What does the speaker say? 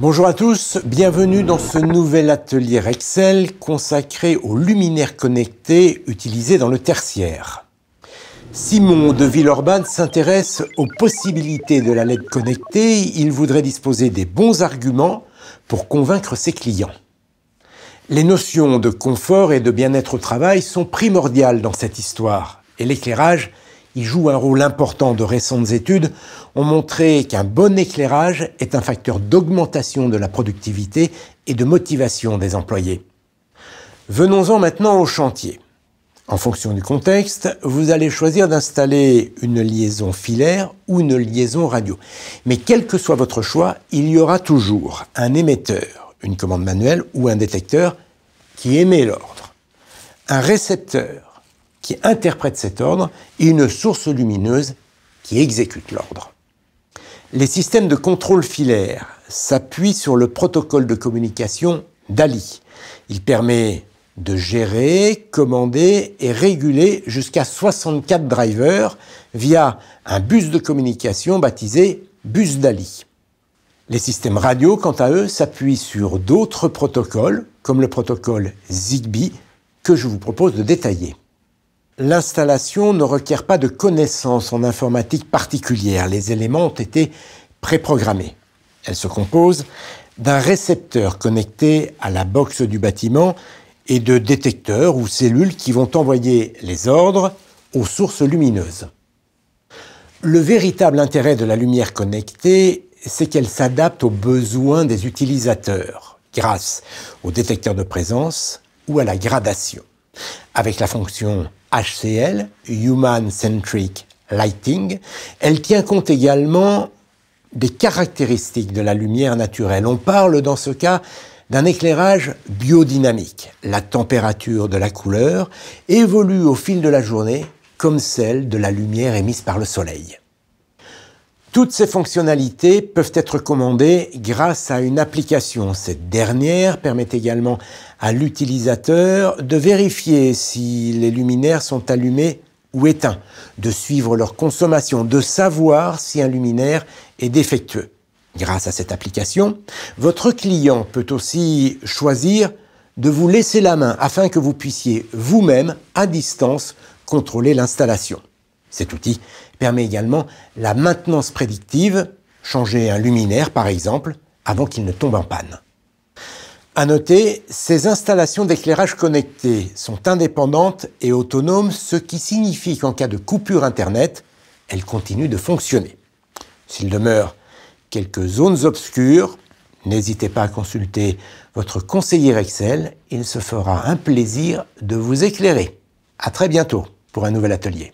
Bonjour à tous, bienvenue dans ce nouvel atelier Excel consacré aux luminaires connectés utilisés dans le tertiaire. Simon de Villeurbanne s'intéresse aux possibilités de la LED connectée, il voudrait disposer des bons arguments pour convaincre ses clients. Les notions de confort et de bien-être au travail sont primordiales dans cette histoire et l'éclairage il joue un rôle important de récentes études, ont montré qu'un bon éclairage est un facteur d'augmentation de la productivité et de motivation des employés. Venons-en maintenant au chantier. En fonction du contexte, vous allez choisir d'installer une liaison filaire ou une liaison radio. Mais quel que soit votre choix, il y aura toujours un émetteur, une commande manuelle ou un détecteur qui émet l'ordre, un récepteur qui interprète cet ordre et une source lumineuse qui exécute l'ordre. Les systèmes de contrôle filaire s'appuient sur le protocole de communication DALI. Il permet de gérer, commander et réguler jusqu'à 64 drivers via un bus de communication baptisé bus DALI. Les systèmes radio, quant à eux, s'appuient sur d'autres protocoles, comme le protocole Zigbee, que je vous propose de détailler. L'installation ne requiert pas de connaissances en informatique particulière. Les éléments ont été préprogrammés. Elle se compose d'un récepteur connecté à la box du bâtiment et de détecteurs ou cellules qui vont envoyer les ordres aux sources lumineuses. Le véritable intérêt de la lumière connectée, c'est qu'elle s'adapte aux besoins des utilisateurs grâce au détecteurs de présence ou à la gradation. Avec la fonction HCL, Human Centric Lighting. Elle tient compte également des caractéristiques de la lumière naturelle. On parle dans ce cas d'un éclairage biodynamique. La température de la couleur évolue au fil de la journée comme celle de la lumière émise par le soleil. Toutes ces fonctionnalités peuvent être commandées grâce à une application. Cette dernière permet également à l'utilisateur de vérifier si les luminaires sont allumés ou éteints, de suivre leur consommation, de savoir si un luminaire est défectueux. Grâce à cette application, votre client peut aussi choisir de vous laisser la main afin que vous puissiez vous-même, à distance, contrôler l'installation. Cet outil permet également la maintenance prédictive, changer un luminaire par exemple, avant qu'il ne tombe en panne. À noter, ces installations d'éclairage connectées sont indépendantes et autonomes, ce qui signifie qu'en cas de coupure Internet, elles continuent de fonctionner. S'il demeure quelques zones obscures, n'hésitez pas à consulter votre conseiller Excel, il se fera un plaisir de vous éclairer. À très bientôt pour un nouvel atelier.